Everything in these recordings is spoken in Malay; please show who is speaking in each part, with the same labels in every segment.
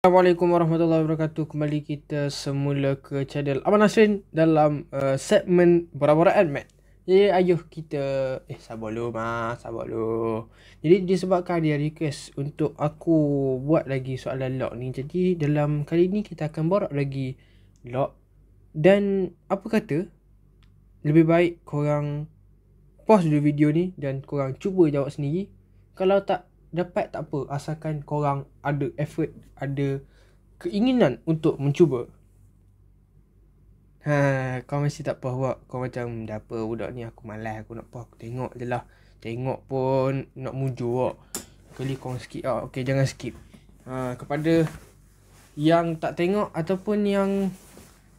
Speaker 1: Assalamualaikum warahmatullahi wabarakatuh Kembali kita semula ke channel Abang Nasrin Dalam uh, segmen Borak-borak Mat Jadi ayuh kita Eh sabar dulu ma Sabar dulu Jadi disebabkan dia request Untuk aku buat lagi soalan log ni Jadi dalam kali ni kita akan borak lagi log Dan apa kata Lebih baik korang Pause dulu video ni Dan korang cuba jawab sendiri Kalau tak dapat tak apa asalkan korang ada effort ada keinginan untuk mencuba ha kau mesti tak puas buat kau macam dah apa budak ni aku malas aku nak puas aku tengok je lah tengok pun nak mujur kali kau skip ah okey jangan skip ha kepada yang tak tengok ataupun yang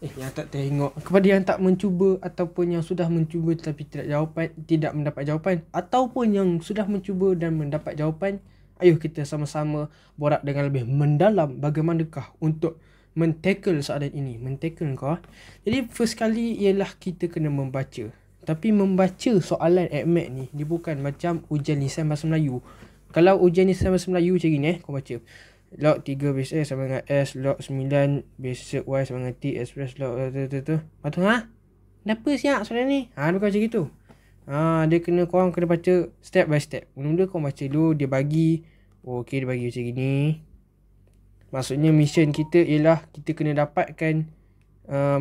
Speaker 1: Eh, yang tak tengok Kepada yang tak mencuba Ataupun yang sudah mencuba Tetapi tidak jawapan Tidak mendapat jawapan Ataupun yang sudah mencuba Dan mendapat jawapan Ayuh kita sama-sama Borak dengan lebih mendalam Bagaimanakah untuk Men-tackle soalan ini Men-tackle kau Jadi first kali Ialah kita kena membaca Tapi membaca soalan admit ni Dia bukan macam Ujian lisan bahasa Melayu Kalau ujian lisan bahasa Melayu Macam ni eh Kau baca log 3 base A sama dengan S log 9 base Y sama dengan T express log tu tu tu Lepas tu ha? Kenapa siap soalan ni? Ha dia macam gitu Ha dia kena korang kena baca step by step Mula-mula korang baca dulu dia bagi oh, Okay dia bagi macam gini Maksudnya mission kita ialah kita kena dapatkan um,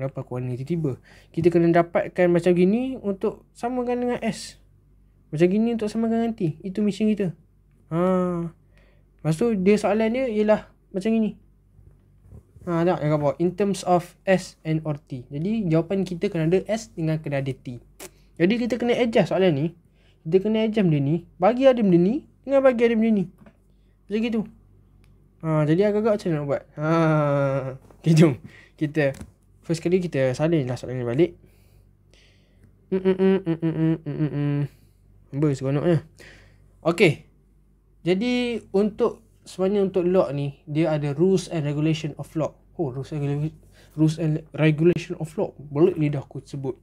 Speaker 1: Kenapa aku warna tiba-tiba Kita kena dapatkan macam gini untuk sama dengan S Macam gini untuk sama dengan T Itu mission kita ha Lepas tu dia soalan dia ialah macam ini. Ha tak dia apa? in terms of S and or T. Jadi jawapan kita kena ada S dengan kena ada T. Jadi kita kena adjust soalan ni. Kita kena adjust benda ni. Bagi ada benda ni dengan bagi ada benda ni. Macam gitu. Ha jadi agak-agak macam nak buat. Ha okay, jom. Kita first kali kita salin lah soalan ni balik. Hmm hmm hmm hmm hmm hmm Hmm, hmm. Seronoknya. Okay. Jadi untuk sebenarnya untuk law ni dia ada rules and regulation of law. Oh rules and rules and regulation of law. Boleh ni dah aku sebut.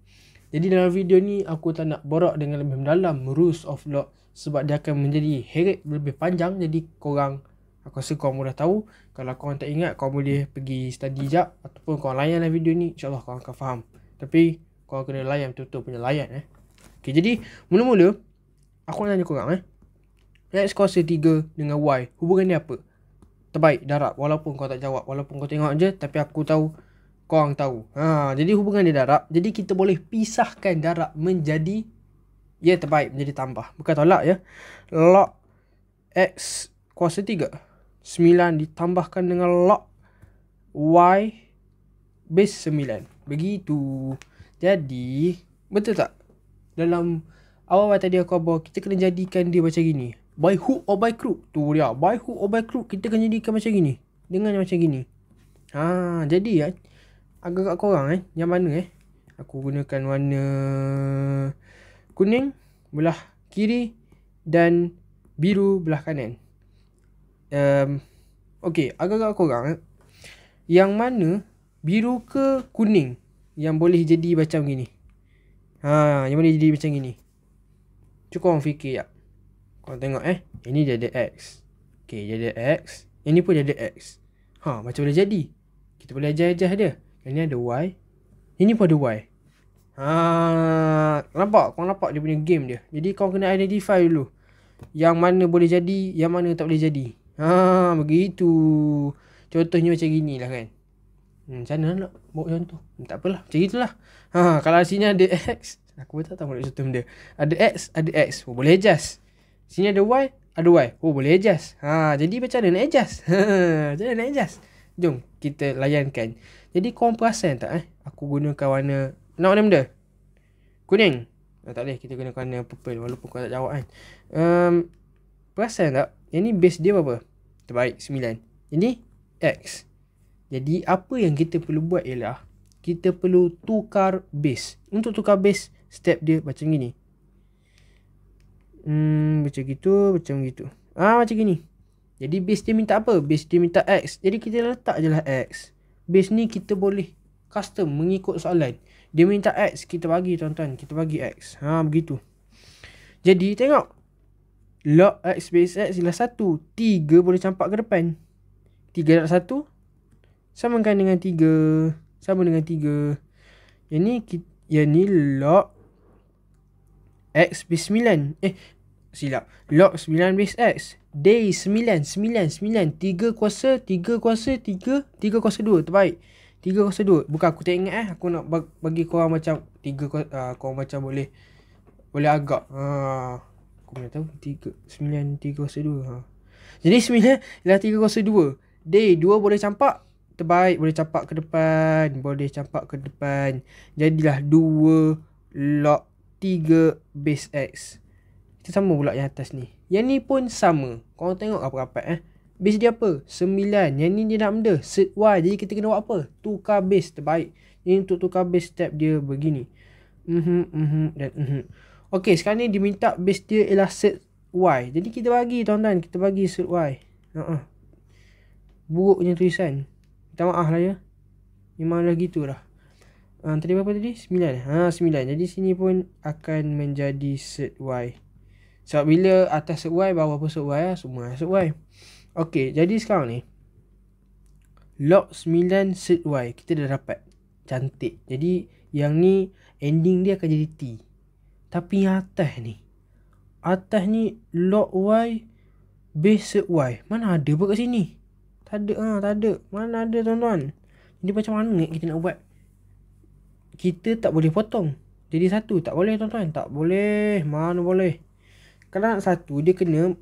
Speaker 1: Jadi dalam video ni aku tak nak borak dengan lebih mendalam rules of law sebab dia akan menjadi heret lebih panjang jadi korang aku rasa korang mudah tahu. Kalau korang tak ingat korang boleh pergi study jap ataupun korang layanlah video ni insyaAllah korang akan faham. Tapi korang kena layan betul-betul punya layan eh. Okay, jadi mula-mula aku nak tanya korang eh. X kuasa 3 dengan Y Hubungan dia apa? Terbaik, darab Walaupun kau tak jawab Walaupun kau tengok je Tapi aku tahu Kau orang tahu ha, Jadi hubungan dia darab Jadi kita boleh pisahkan darab menjadi Ya yeah, terbaik menjadi tambah Bukan tolak ya Log X kuasa 3 9 ditambahkan dengan log Y base 9 Begitu Jadi Betul tak? Dalam awal-awal tadi aku bawa Kita kena jadikan dia macam gini by hook or by crook tu dia by hook or by crook kita kena jadikan macam gini dengan macam gini ha jadi ya eh, agak-agak korang eh yang mana eh aku gunakan warna kuning belah kiri dan biru belah kanan um, Okay, agak-agak korang eh. Yang mana biru ke kuning yang boleh jadi macam gini? Ha, yang boleh jadi macam gini. Cukup orang fikir tak? Ya kau tengok eh Ini dia ada X Okay dia ada X Ini pun dia ada X Ha macam boleh jadi Kita boleh ajar-ajar dia Ini ada Y Ini pun ada Y Ha, nampak? kau nampak dia punya game dia Jadi kau kena identify dulu Yang mana boleh jadi Yang mana tak boleh jadi Ha, begitu Contohnya macam gini lah kan Hmm, macam mana nak buat contoh? Hmm, tak apalah, macam itulah. Ha, kalau sini ada X, aku pun tak tahu nak contoh benda. Ada X, ada X. Oh, boleh adjust. Sini ada Y Ada Y Oh boleh adjust ha, Jadi macam mana nak adjust ha, Macam mana nak adjust Jom kita layankan Jadi korang perasan tak eh Aku gunakan warna Nak warna benda Kuning nah, Tak boleh kita guna warna purple Walaupun korang tak jawab kan um, Perasan tak Yang ni base dia apa Terbaik 9 Ini X Jadi apa yang kita perlu buat ialah Kita perlu tukar base Untuk tukar base Step dia macam gini Hmm, macam gitu, macam gitu. Ah, macam gini. Jadi base dia minta apa? Base dia minta X. Jadi kita letak je lah X. Base ni kita boleh custom mengikut soalan. Dia minta X, kita bagi tuan-tuan. Kita bagi X. Ha, begitu. Jadi tengok. Log X base X ialah 1. 3 boleh campak ke depan. 3 dan 1. Samakan dengan 3. Sama dengan 3. Yang ni, yang ni log X base 9. Eh, silap log 9 base x day 9 9 9 3 3 3 3 kuasa 2 terbaik 3 2 bukan aku tak ingat eh aku nak bagi korang macam 3 kuasa, uh, korang macam boleh boleh agak ha aku punya tahu 3 9 3 2 ha jadi 9 ialah 3 2 day 2 boleh campak terbaik boleh campak ke depan boleh campak ke depan jadilah 2 log 3 base x kita sama pula yang atas ni Yang ni pun sama Korang tengok apa rapat eh Base dia apa? 9 Yang ni dia nak benda Set Y Jadi kita kena buat apa? Tukar base terbaik Ini untuk tukar base step dia begini Mhm, mhm, dan mhm. Okey, sekarang ni dia minta base dia ialah set Y. Jadi kita bagi tuan-tuan, kita bagi set Y. Ha ah. Buruk punya tulisan. kita maaf lah ya. Memang dah gitulah. Ah, tadi berapa tadi? 9. Ha, 9. Jadi sini pun akan menjadi set Y. Sebab so, bila atas sebuah bawah pun sebuah ya, semua sebuah. okay jadi sekarang ni log 9 set y kita dah dapat. Cantik. Jadi yang ni ending dia akan jadi t. Tapi yang atas ni atas ni log y base set y. Mana ada pun kat sini? Tak ada ah, ha, tak ada. Mana ada tuan-tuan? Jadi macam mana kita nak buat? Kita tak boleh potong. Jadi satu, tak boleh tuan-tuan. Tak boleh. Mana boleh? Kalau nak satu dia kena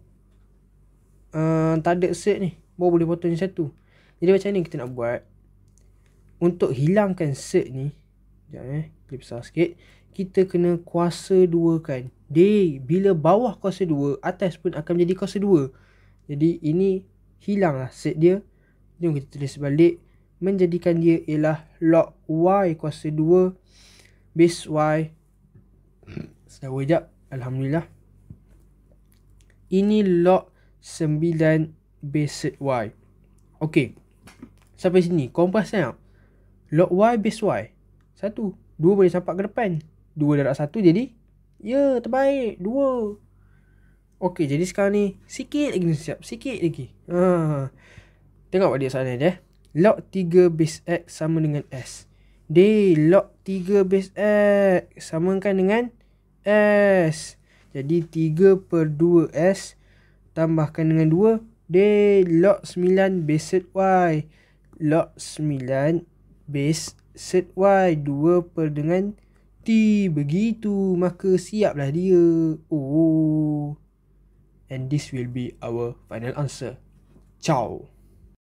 Speaker 1: uh, Tak ada set ni Baru boleh potong ni satu Jadi macam ni kita nak buat Untuk hilangkan set ni Sekejap eh Clip besar sikit Kita kena kuasa dua kan Day Bila bawah kuasa dua Atas pun akan jadi kuasa dua Jadi ini Hilang lah set dia Jom kita tulis balik Menjadikan dia ialah log y kuasa 2 base y Sedawa sekejap Alhamdulillah ini log 9 base y. Okey. Sampai sini kau perasan tak? Log y base y. Satu. Dua boleh sampai ke depan. Dua darab satu jadi. Ya, yeah, terbaik. Dua. Okey, jadi sekarang ni sikit lagi siap. Sikit lagi. Ha. Tengok pada soalan dia. Eh. Log 3 base x sama dengan s. D log 3 base x sama dengan s. Jadi 3 per 2S tambahkan dengan 2. d log 9 base Y. Log 9 base set Y. 2 per dengan T. Begitu. Maka siaplah dia. Oh. And this will be our final answer. Ciao.